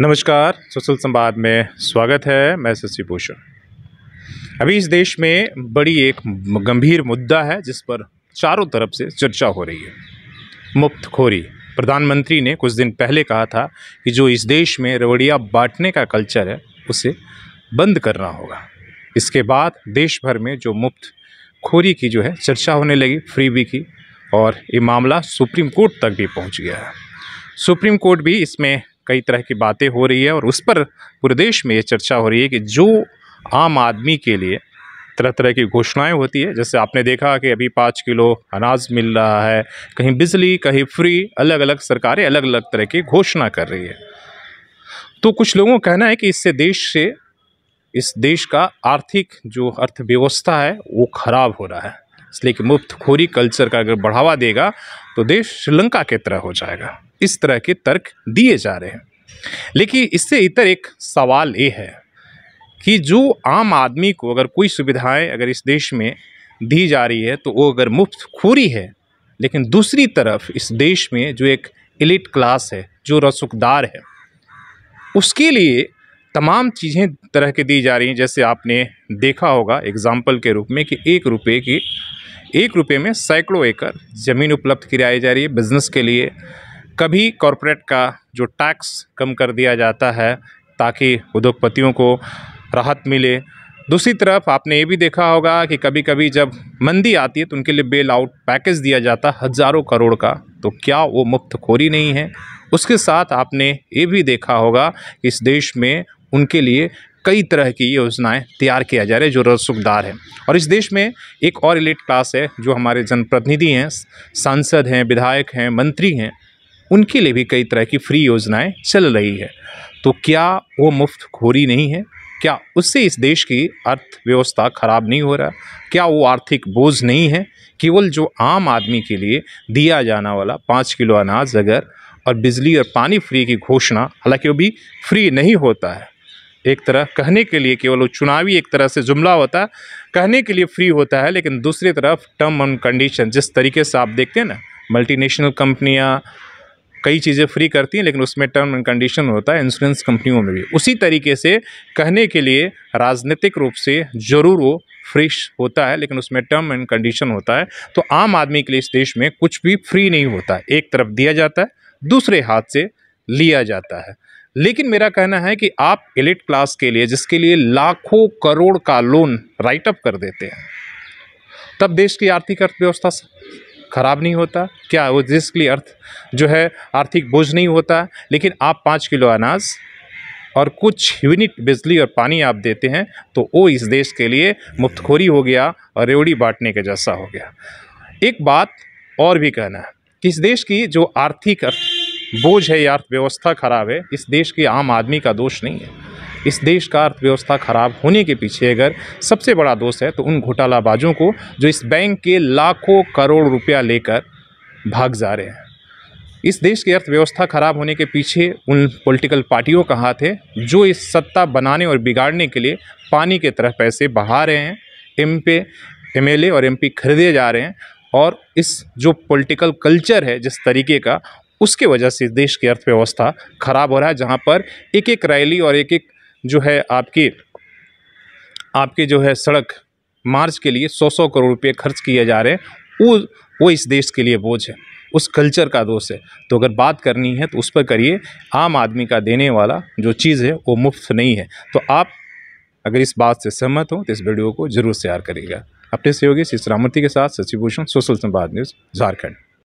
नमस्कार सुशील संवाद में स्वागत है मैं शशि भूषण अभी इस देश में बड़ी एक गंभीर मुद्दा है जिस पर चारों तरफ से चर्चा हो रही है मुफ्तखोरी प्रधानमंत्री ने कुछ दिन पहले कहा था कि जो इस देश में रवड़िया बांटने का कल्चर है उसे बंद करना होगा इसके बाद देश भर में जो मुफ्त खोरी की जो है चर्चा होने लगी फ्रीबी की और ये मामला सुप्रीम कोर्ट तक भी पहुँच गया है सुप्रीम कोर्ट भी इसमें कई तरह की बातें हो रही है और उस पर पूरे देश में ये चर्चा हो रही है कि जो आम आदमी के लिए तरह तरह की घोषणाएं होती है जैसे आपने देखा कि अभी पाँच किलो अनाज मिल रहा है कहीं बिजली कहीं फ्री अलग अलग सरकारें अलग अलग तरह की घोषणा कर रही है तो कुछ लोगों का कहना है कि इससे देश से इस देश का आर्थिक जो अर्थव्यवस्था है वो खराब हो रहा है इसलिए कि मुफ्तखोरी कल्चर का अगर बढ़ावा देगा तो देश श्रीलंका की तरह हो जाएगा इस तरह के तर्क दिए जा रहे हैं लेकिन इससे इतर एक सवाल ये है कि जो आम आदमी को अगर कोई सुविधाएं अगर इस देश में दी जा रही है तो वो अगर मुफ्त खोरी है लेकिन दूसरी तरफ इस देश में जो एक इलिट क्लास है जो रसुखदार है उसके लिए तमाम चीज़ें तरह के दी जा रही हैं जैसे आपने देखा होगा एग्ज़ाम्पल के रूप में कि एक रुपये की एक रुपये में सैकड़ों एकड़ ज़मीन उपलब्ध कराई जा रही है बिज़नेस के लिए कभी कॉरपोरेट का जो टैक्स कम कर दिया जाता है ताकि उद्योगपतियों को राहत मिले दूसरी तरफ आपने ये भी देखा होगा कि कभी कभी जब मंदी आती है तो उनके लिए बेल आउट पैकेज दिया जाता है हज़ारों करोड़ का तो क्या वो मुफ्त खोरी नहीं है उसके साथ आपने ये भी देखा होगा कि इस देश में उनके लिए कई तरह की योजनाएं तैयार किया जा रहे है जो रसुखदार हैं और इस देश में एक और इलेट क्लास है जो हमारे जनप्रतिनिधि हैं सांसद हैं विधायक हैं मंत्री हैं उनके लिए भी कई तरह की फ्री योजनाएं चल रही है तो क्या वो मुफ्त खोरी नहीं है क्या उससे इस देश की अर्थव्यवस्था खराब नहीं हो रहा क्या वो आर्थिक बोझ नहीं है केवल जो आम आदमी के लिए दिया जाना वाला पाँच किलो अनाज अगर और बिजली और पानी फ्री की घोषणा हालांकि वो भी फ्री नहीं होता है एक तरह कहने के लिए केवल वो चुनावी एक तरह से जुमला होता है कहने के लिए फ्री होता है लेकिन दूसरी तरफ टर्म एंड कंडीशन जिस तरीके से आप देखते हैं ना मल्टीनेशनल कंपनियाँ कई चीज़ें फ्री करती हैं लेकिन उसमें टर्म एंड कंडीशन होता है इंश्योरेंस कंपनियों में भी उसी तरीके से कहने के लिए राजनीतिक रूप से ज़रूर वो फ्री होता है लेकिन उसमें टर्म एंड कंडीशन होता है तो आम आदमी के लिए इस देश में कुछ भी फ्री नहीं होता है एक तरफ दिया जाता है दूसरे हाथ से लिया जाता है लेकिन मेरा कहना है कि आप एलिट क्लास के लिए जिसके लिए लाखों करोड़ का लोन राइट अप कर देते हैं तब देश की आर्थिक अर्थव्यवस्था ख़राब नहीं होता क्या वो जिसके लिए अर्थ जो है आर्थिक बोझ नहीं होता लेकिन आप पाँच किलो अनाज और कुछ यूनिट बिजली और पानी आप देते हैं तो वो इस देश के लिए मुफ्तखोरी हो गया और रेवड़ी बांटने के जैसा हो गया एक बात और भी कहना है कि इस देश की जो आर्थिक बोझ है या अर्थव्यवस्था खराब है इस देश के आम आदमी का दोष नहीं है इस देश का अर्थव्यवस्था खराब होने के पीछे अगर सबसे बड़ा दोष है तो उन घोटालाबाजों को जो इस बैंक के लाखों करोड़ रुपया लेकर भाग जा रहे हैं इस देश की अर्थव्यवस्था खराब होने के पीछे उन पॉलिटिकल पार्टियों का हाथ है जो इस सत्ता बनाने और बिगाड़ने के लिए पानी के तरह पैसे बहा रहे हैं एम पे एम और एम खरीदे जा रहे हैं और इस जो पॉलिटिकल कल्चर है जिस तरीके का उसके वजह से देश की अर्थव्यवस्था खराब हो रहा है जहाँ पर एक एक रैली और एक एक जो है आपकी आपके जो है सड़क मार्च के लिए सौ सौ करोड़ रुपये खर्च किए जा रहे हैं वो वो इस देश के लिए बोझ है उस कल्चर का दोष है तो अगर बात करनी है तो उस पर करिए आम आदमी का देने वाला जो चीज़ है वो मुफ्त नहीं है तो आप अगर इस बात से सहमत हो तो इस वीडियो को जरूर शेयर करिएगा अपने सहयोगी श्री रामूर्ति के साथ शशिभूषण सोशल संवाद न्यूज़ झारखंड